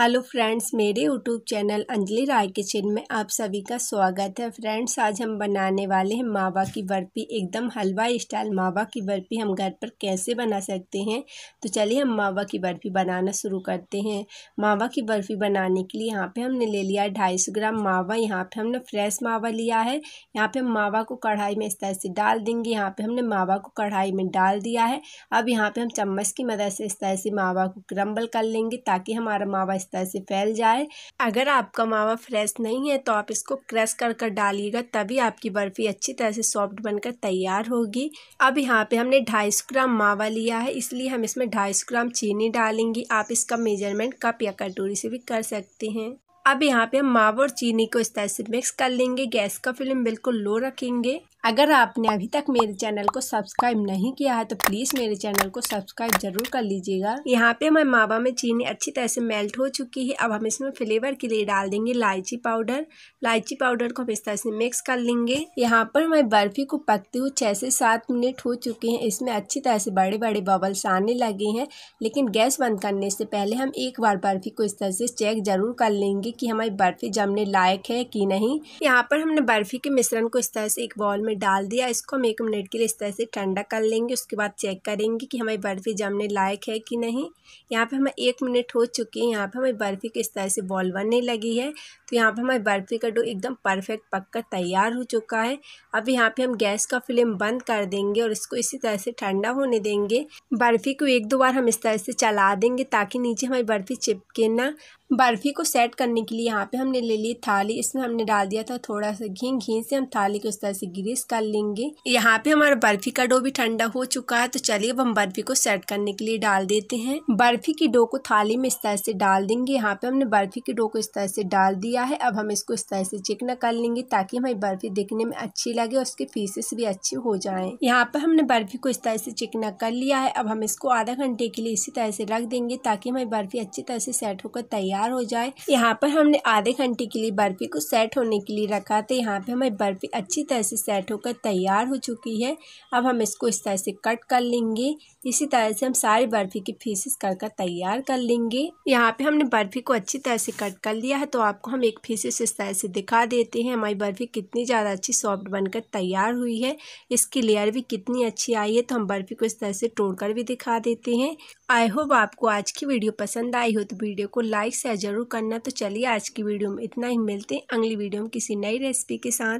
hello friends मेरे YouTube channel Anjali Rai kitchen में आप सभी का स्वागत है फ्रेंड्स आज हम बनाने वाले हैं मावा की बर्फ़ी एकदम हलवा स्टाइल मावा की बर्फ़ी हम घर पर कैसे बना सकते हैं तो चलिए हम मावा की बर्फ़ी बनाना शुरू करते हैं मावा की बर्फ़ी बनाने के लिए यहाँ पे हमने ले लिया है ढाई ग्राम मावा यहाँ पर हमने फ्रेश मावा लिया है यहाँ पर हम मावा को कढ़ाई में इस तरह से डाल देंगे यहाँ पर हमने मावा को कढ़ाई में डाल दिया है अब यहाँ पर हम चम्मच की मदद से इस तरह से मावा को क्रम्बल कर लेंगे ताकि हमारा मावा आहिस्ता से फैल जाए अगर आपका मावा फ्रेश नहीं है तो आप इसको क्रश कर कर डालिएगा तभी आपकी बर्फ़ी अच्छी तरह से सॉफ्ट बनकर तैयार होगी अब यहाँ पे हमने ढाई ग्राम मावा लिया है इसलिए हम इसमें ढाई ग्राम चीनी डालेंगे आप इसका मेजरमेंट कप या कटोरी से भी कर सकते हैं अब यहाँ पे हम मावा और चीनी को इस तरह से मिक्स कर लेंगे गैस का फ्लेम बिल्कुल लो रखेंगे अगर आपने अभी तक मेरे चैनल को सब्सक्राइब नहीं किया है तो प्लीज़ मेरे चैनल को सब्सक्राइब जरूर कर लीजिएगा यहाँ पे हमारे मावा में चीनी अच्छी तरह से मेल्ट हो चुकी है अब हम इसमें फ्लेवर के लिए डाल देंगे इलायची पाउडर इलायची पाउडर को हम इस तरह से मिक्स कर लेंगे यहाँ पर हमारी बर्फ़ी को पकते हुए छः से सात मिनट हो चुके हैं इसमें अच्छी तरह से बड़े बड़े बबल्स आने लगे हैं लेकिन गैस बंद करने से पहले हम एक बार बर्फ़ी को इस तरह से चेक ज़रूर कर लेंगे कि हमारी बर्फ़ी जमने लायक है कि नहीं यहाँ पर हमने बर्फ़ी के मिश्रण को इस तरह से एक बॉल में डाल दिया इसको हम एक मिनट के लिए इस तरह से ठंडा कर लेंगे उसके बाद चेक करेंगे कि हमारी बर्फ़ी जमने लायक है कि नहीं यहाँ पे हमें एक मिनट हो चुकी है यहाँ पे हमारी बर्फ़ी की इस तरह से बॉल बनने लगी है तो यहाँ पे हमारी बर्फ़ी का डो एकदम परफेक्ट पककर तैयार हो चुका है अब यहाँ पर हम गैस का फ्लेम बंद कर देंगे और इसको इसी तरह से ठंडा होने देंगे बर्फ़ी को एक दो बार हम इस तरह से चला देंगे ताकि नीचे हमारी बर्फ़ी चिपके ना बर्फ़ी को सेट करने के लिए यहाँ पे हमने ले ली थाली इसमें हमने डाल दिया था थोड़ा सा घी घी से हम थाली को इस तरह से ग्रीस कर लेंगे यहाँ पे हमारा बर्फ़ी का डो भी ठंडा हो चुका है तो चलिए अब हम बर्फ़ी को सेट करने के लिए डाल देते हैं बर्फ़ी की डो को थाली में इस तरह से डाल देंगे यहाँ पे हमने बर्फ़ी की डो को इस तरह से डाल दिया है अब हम इसको इस तरह से चिकना कर लेंगे ताकि हमारी बर्फ़ी दिखने में अच्छी लगे और उसके पीसेस भी अच्छे हो जाए यहाँ पे हमने बर्फ़ी को इस तरह से चिकना कर लिया है अब हम इसको आधा घंटे के लिए इसी तरह से रख देंगे ताकि हमारी बर्फ़ी अच्छी तरह से सेट होकर तैयार तैयार हो जाए यहाँ पर हमने आधे घंटे के लिए बर्फ़ी को सेट होने के लिए रखा था यहाँ पे हमारी बर्फ़ी अच्छी तरह से सेट होकर तैयार हो चुकी है अब हम इसको इस तरह से कट कर लेंगे इसी तरह से हम सारी बर्फ़ी की पीसेस कर कर तैयार कर लेंगे यहाँ पे हमने बर्फ़ी को अच्छी तरह से कट कर लिया है तो आपको हम एक फीसेस इस तरह से दिखा देते हैं हमारी बर्फ़ी कितनी ज़्यादा अच्छी सॉफ्ट बनकर तैयार हुई है इसकी लेयर भी कितनी अच्छी आई है तो हम बर्फ़ी को इस तरह से तोड़ भी दिखा देते हैं आई होप आपको आज की वीडियो पसंद आई हो तो वीडियो को लाइक शेयर ज़रूर करना तो चलिए आज की वीडियो में इतना ही मिलते हैं अगली वीडियो में किसी नई रेसिपी के साथ